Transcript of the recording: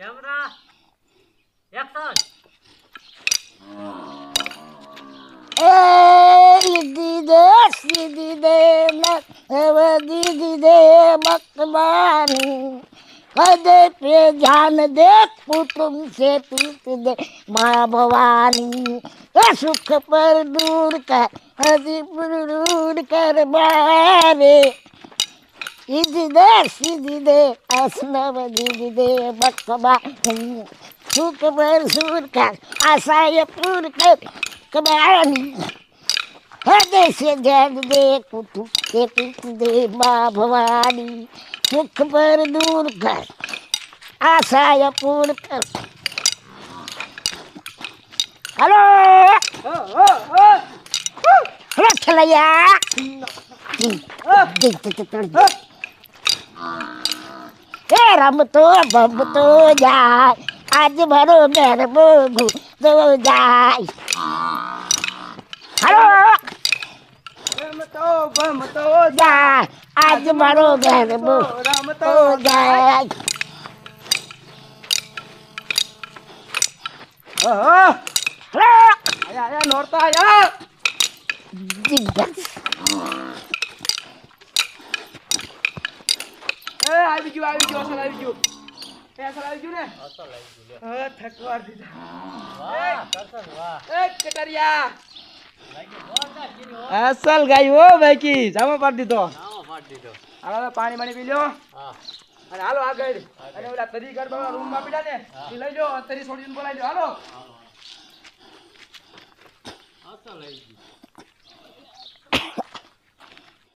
Camera action दीदी दे दे दीदी दे पे ध्यान दे कुटुम से पीत दे माँ भवानी सुख पर दूर कर हरी दूर कर बारे ಇದಿದೆ ಸಿದಿದೆ ಅಸ್ನವದಿದೆ ಬಕ್ಕಬ ಸೂಕಬರ್ ಸೂರ್ಕ ಅಸಾಯ ಪೂರ್ಕ ಕಬಾಣಿ हृदय से ध्यान दे कुतु दे कुतु दे माँ भवानी मुख पर दूर कर आशाया पूर्ण कर हेलो हेलो खेलैया rambut tuh rambut tua aja baru ngerebung tuh jai halo rambut tua rambut tua aja baru ngerebung rambut tua Oh, oh. Ayah, ayah, norta, ayah. આવી ગયું આવી ગયું અસલ આવી ગયું અસલ આવી ગયું ને અસલ આવી ગયું હા થકવાર વાહ કરસલ વાહ એ કટરિયા અસલ ગાય હો બાકી જામો પાડ દીધો જામો પાડ દીધો હાલો પાણી પાણી પી લ્યો હા અને